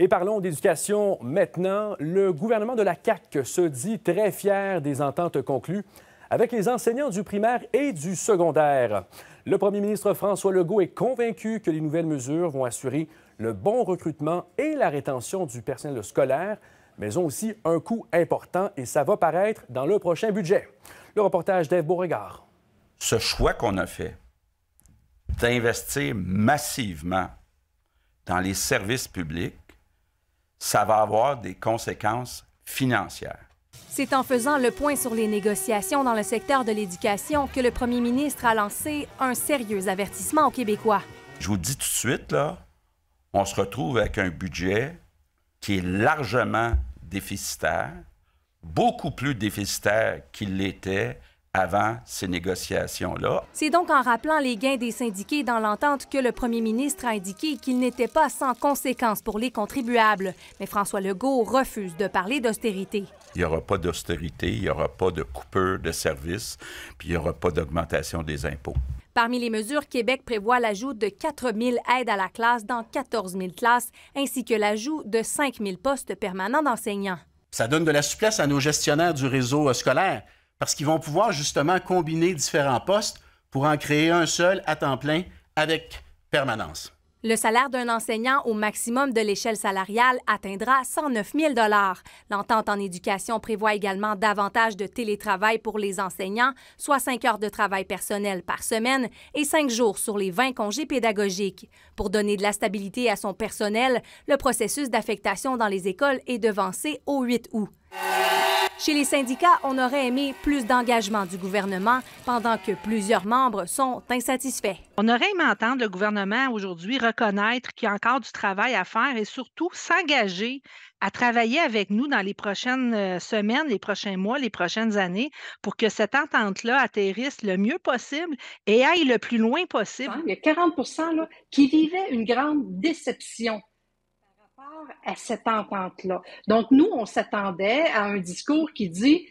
Et parlons d'éducation maintenant. Le gouvernement de la CAQ se dit très fier des ententes conclues avec les enseignants du primaire et du secondaire. Le premier ministre François Legault est convaincu que les nouvelles mesures vont assurer le bon recrutement et la rétention du personnel scolaire, mais ont aussi un coût important et ça va paraître dans le prochain budget. Le reportage d'Ève Beauregard. Ce choix qu'on a fait d'investir massivement dans les services publics ça va avoir des conséquences financières. C'est en faisant le point sur les négociations dans le secteur de l'éducation que le premier ministre a lancé un sérieux avertissement aux Québécois. Je vous dis tout de suite, là, on se retrouve avec un budget qui est largement déficitaire, beaucoup plus déficitaire qu'il l'était avant ces négociations-là. C'est donc en rappelant les gains des syndiqués dans l'entente que le premier ministre a indiqué qu'il n'était pas sans conséquences pour les contribuables. Mais François Legault refuse de parler d'austérité. Il n'y aura pas d'austérité, il n'y aura pas de coupeurs de services, puis il n'y aura pas d'augmentation des impôts. Parmi les mesures, Québec prévoit l'ajout de 4 000 aides à la classe dans 14 000 classes, ainsi que l'ajout de 5 000 postes permanents d'enseignants. Ça donne de la souplesse à nos gestionnaires du réseau euh, scolaire parce qu'ils vont pouvoir justement combiner différents postes pour en créer un seul à temps plein avec permanence. Le salaire d'un enseignant au maximum de l'échelle salariale atteindra 109 000 L'entente en éducation prévoit également davantage de télétravail pour les enseignants, soit 5 heures de travail personnel par semaine et 5 jours sur les 20 congés pédagogiques. Pour donner de la stabilité à son personnel, le processus d'affectation dans les écoles est devancé au 8 août. Chez les syndicats, on aurait aimé plus d'engagement du gouvernement pendant que plusieurs membres sont insatisfaits. On aurait aimé entendre le gouvernement aujourd'hui reconnaître qu'il y a encore du travail à faire et surtout s'engager à travailler avec nous dans les prochaines euh, semaines, les prochains mois, les prochaines années pour que cette entente-là atterrisse le mieux possible et aille le plus loin possible. Il y a 40 qui vivaient une grande déception à cette entente-là. Donc, nous, on s'attendait à un discours qui dit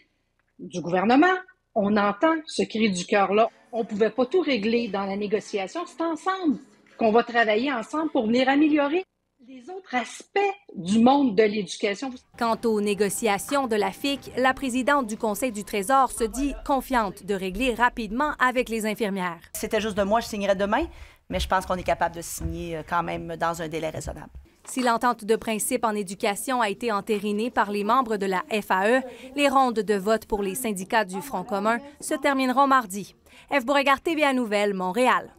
du gouvernement, on entend ce cri du cœur-là. On ne pouvait pas tout régler dans la négociation. C'est ensemble qu'on va travailler ensemble pour venir améliorer les autres aspects du monde de l'éducation. Quant aux négociations de la FIC, la présidente du Conseil du Trésor se dit confiante de régler rapidement avec les infirmières. C'était juste de moi, je signerais demain, mais je pense qu'on est capable de signer euh, quand même dans un délai raisonnable. Si l'entente de principe en éducation a été entérinée par les membres de la FAE, les rondes de vote pour les syndicats du Front commun se termineront mardi. F. Beauregard, TVA Nouvelle, Montréal.